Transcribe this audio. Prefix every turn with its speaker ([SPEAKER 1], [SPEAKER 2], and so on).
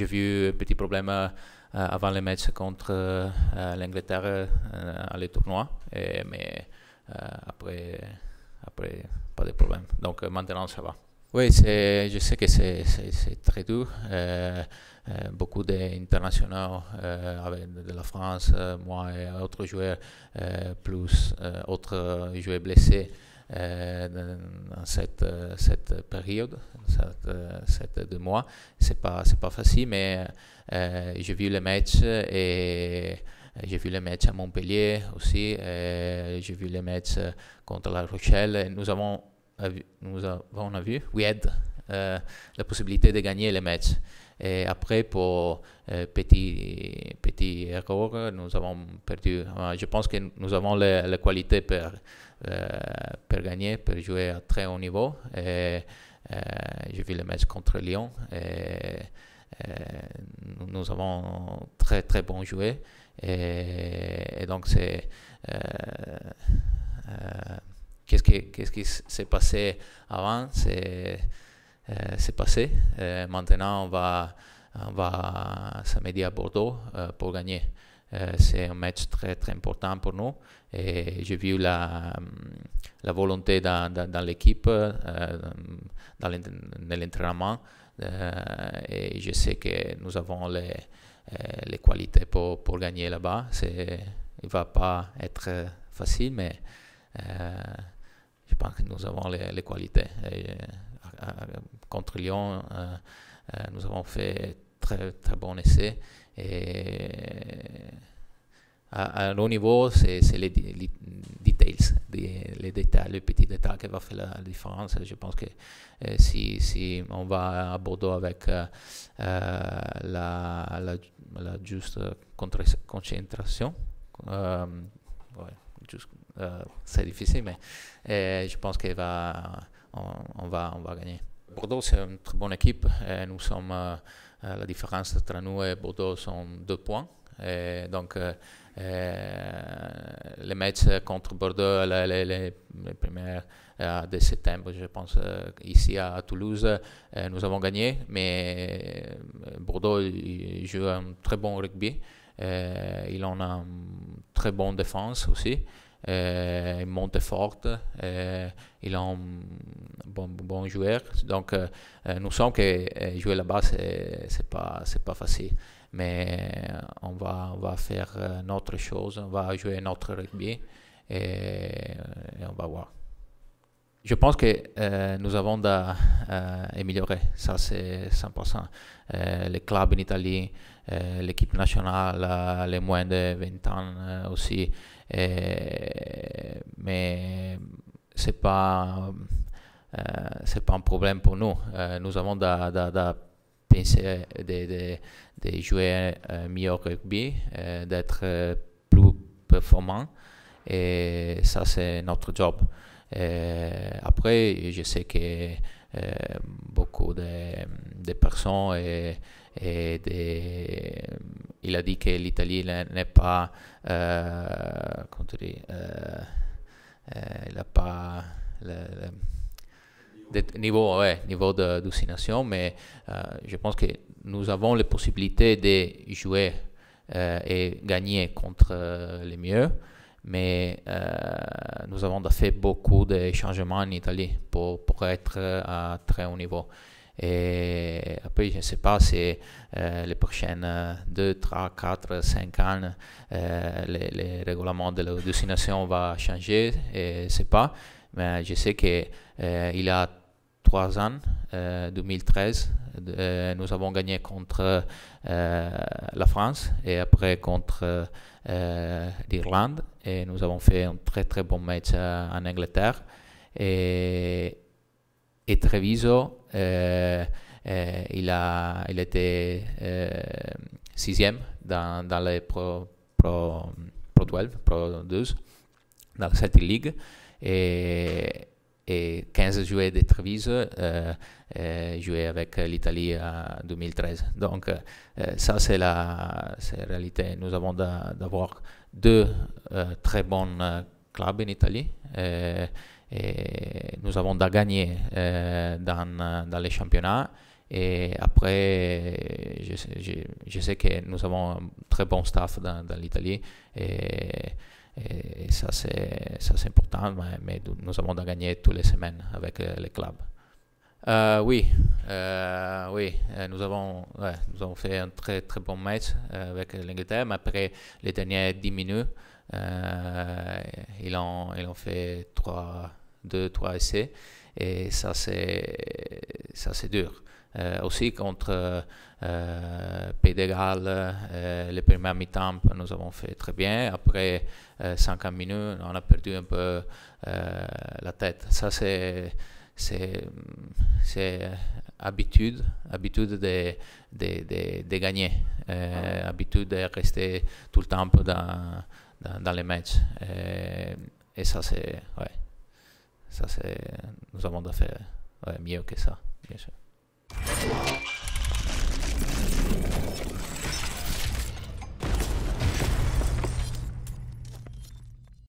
[SPEAKER 1] J'ai vu un petit problème euh, avant les matchs contre euh, l'Angleterre à euh, les tournois, et, mais après, après, pas de problème. Donc maintenant, ça va. Oui, je sais que c'est très dur. beaucoup d'internationaux euh, de la France, moi et autres joueurs, plus autres joueurs blessés. Euh, dans cette, euh, cette période, cette, euh, cette deux mois. C'est pas c'est pas facile, mais j'ai vu les match et j'ai vu les matchs à Montpellier aussi, j'ai vu les matchs contre La Rochelle. Et nous avons nous avons vu, we had, la possibilité de gagner les matchs. Et après, pour petit, petit erreur, nous avons perdu. je pense que nous avons la, la qualité pour euh, pour gagner, pour jouer à très haut niveau. Et, euh, j'ai vu le match contre Lyon et euh, nous avons très très bon joué. Et, donc c'est qu'est-ce qui, s'est passé avant, c'est, passé. maintenant, on va, on va samedi à Bordeaux pour gagner. Euh, c'est un match très, très important pour nous. Et j'ai vu la, euh, la volonté dans, l'équipe, euh, dans l'entraînement. et je sais que nous avons les, les qualités pour, pour gagner là-bas. Il ne va pas être facile, mais je pense que nous avons les, qualités. contre Lyon, nous avons fait très, très bon essai à, à haut niveau, c'est les, details, les, détails, les petits détails qui vont faire la différence. Je pense que eh, si, si, on va à Bordeaux avec euh, euh, la, juste concentration, euh, c'est difficile, mais eh, je pense qu'on on va, on va gagner. Bordeaux, c'est une très bonne équipe. nous sommes, euh, euh, la différence entre nous et Bordeaux sont deux points. donc, euh, les matchs contre Bordeaux, les, les, premières de septembre, je pense, ici à Toulouse, nous avons gagné. Mais Bordeaux joue un très bon rugby. Euh, il a une très bonne défense aussi. Euh, il monte fort. Euh, il a un bon, joueur. Donc, nous savons que jouer là-bas, ce n'est pas, pas facile. Mais on va, va faire notre chose, on va jouer notre rugby et on va voir. Je pense que euh, nous avons d'améliorer, euh, ça c'est 100%. Euh, les clubs en Italie, euh, l'équipe nationale, les moins de 20 ans aussi, mais ce n'est pas, un problème pour nous. nous avons dû penser de, jouer mieux au rugby, d'être plus performant, et ça c'est notre job. Euh, après, je sais que euh, beaucoup de, personnes et, il a dit que l'Italie n'est pas, euh, n'a pas niveau, ouais, mais je pense que nous avons les possibilités de jouer et gagner contre les mieux mais euh, nous avons fait beaucoup de changements en Italie pour, pour être euh, à très haut niveau. Et après, je ne sais pas si euh, les prochaines 2, 3, 4, 5 ans, euh, les, les, règlements de destination vont changer, je ne sais pas. Mais je sais qu'il euh, y a 3 ans, 2013, euh, nous avons gagné contre euh, la France et après contre euh, l'Irlande. Et nous avons fait un très très bon match en Angleterre. Et, Treviso, il, a, il était sixième dans, dans les Pro, pro, pro 12, Pro 12, dans cette ligue. Et et 15 joueurs de Treviso euh, euh avec l'Italie en 2013. Donc euh, ça c'est la, réalité. Nous avons d'avoir deux euh, très bons clubs en Italie. Et, nous avons à gagner dans, les championnats. Et après, je, sais que nous avons un très bon staff dans, l'Italie. Et et, e ça, c'est important, mais, mais, nous avons à gagner toutes les semaines avec euh, les clubs. Euh, oui, euh, oui, euh, nous avons, fait un très très bon match euh, avec l'Angleterre, mais après les dernières 10 minutes, euh, ils, ont, ils ont fait 2, 3 essais, et ça c'est dur. Eh, aussi contre euh, eh, eh, Pédégal, euh, le mi-temps, ben, nous avons fait très bien. Après 50 minutes, on a perdu un peu la tête. Ça, c'est c'est habitude, habitude de, de, de, gagner, ah. habitude de rester tout le temps dans, dans, les matchs. Et, ça, c'est. Ça, c'est. Nous avons de faire mieux que ça, bien sûr.